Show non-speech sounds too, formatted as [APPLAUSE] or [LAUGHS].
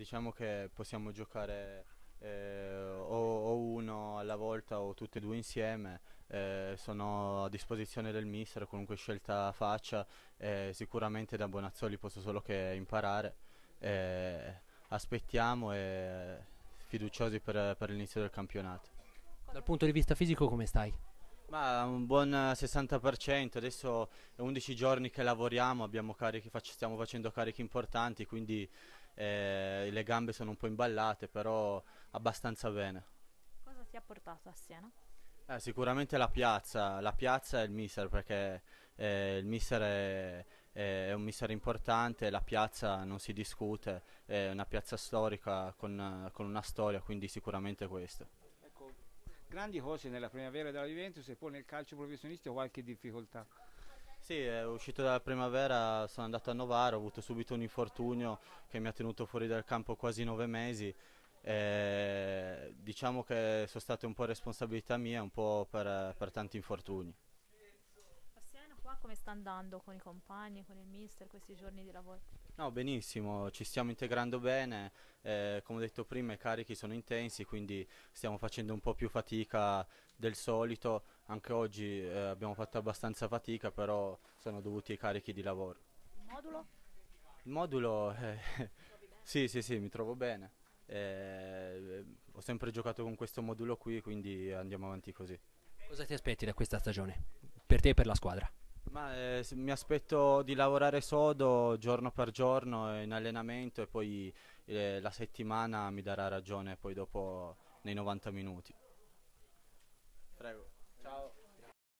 diciamo che possiamo giocare eh, o, o, uno alla volta o tutti e due insieme, eh, sono a disposizione del mister, qualunque scelta faccia, eh, sicuramente da Bonazzoli posso solo che imparare, aspettiamo e fiduciosi per, per l'inizio del campionato. Dal punto di vista fisico come stai? Ma un buon 60%, adesso è 11 giorni che lavoriamo, carichi, faccio, stiamo facendo carichi importanti, quindi eh, le gambe sono un po' imballate, però abbastanza bene. Cosa ti ha portato a Siena? Eh, sicuramente la piazza, la piazza e il mister, perché eh, il mister è, è, un mister importante, la piazza non si discute, è una piazza storica con, con una storia, quindi sicuramente questo grandi cose nella primavera della Juventus e poi nel calcio professionistico qualche difficoltà. Sì, è uscito dalla primavera sono andato a Novara, ho avuto subito un infortunio che mi ha tenuto fuori dal campo quasi nove mesi. Eh, diciamo che sono state un po' responsabilità mia, un po' per, per tanti infortuni come sta andando con i compagni, con il mister questi giorni di lavoro? No, benissimo, ci stiamo integrando bene, eh, come ho detto prima i carichi sono intensi, quindi stiamo facendo un po' più fatica del solito, anche oggi eh, abbiamo fatto abbastanza fatica, però sono dovuti ai carichi di lavoro. Il modulo? Il modulo, eh, [LAUGHS] sì, sì, sì, mi trovo bene. Eh, ho sempre giocato con questo modulo qui, quindi andiamo avanti così. Cosa ti aspetti da questa stagione? Per te e per la squadra? Ma, eh, mi aspetto di lavorare sodo giorno per giorno in allenamento e poi eh, la settimana mi darà ragione poi dopo nei 90 minuti. Prego. Ciao.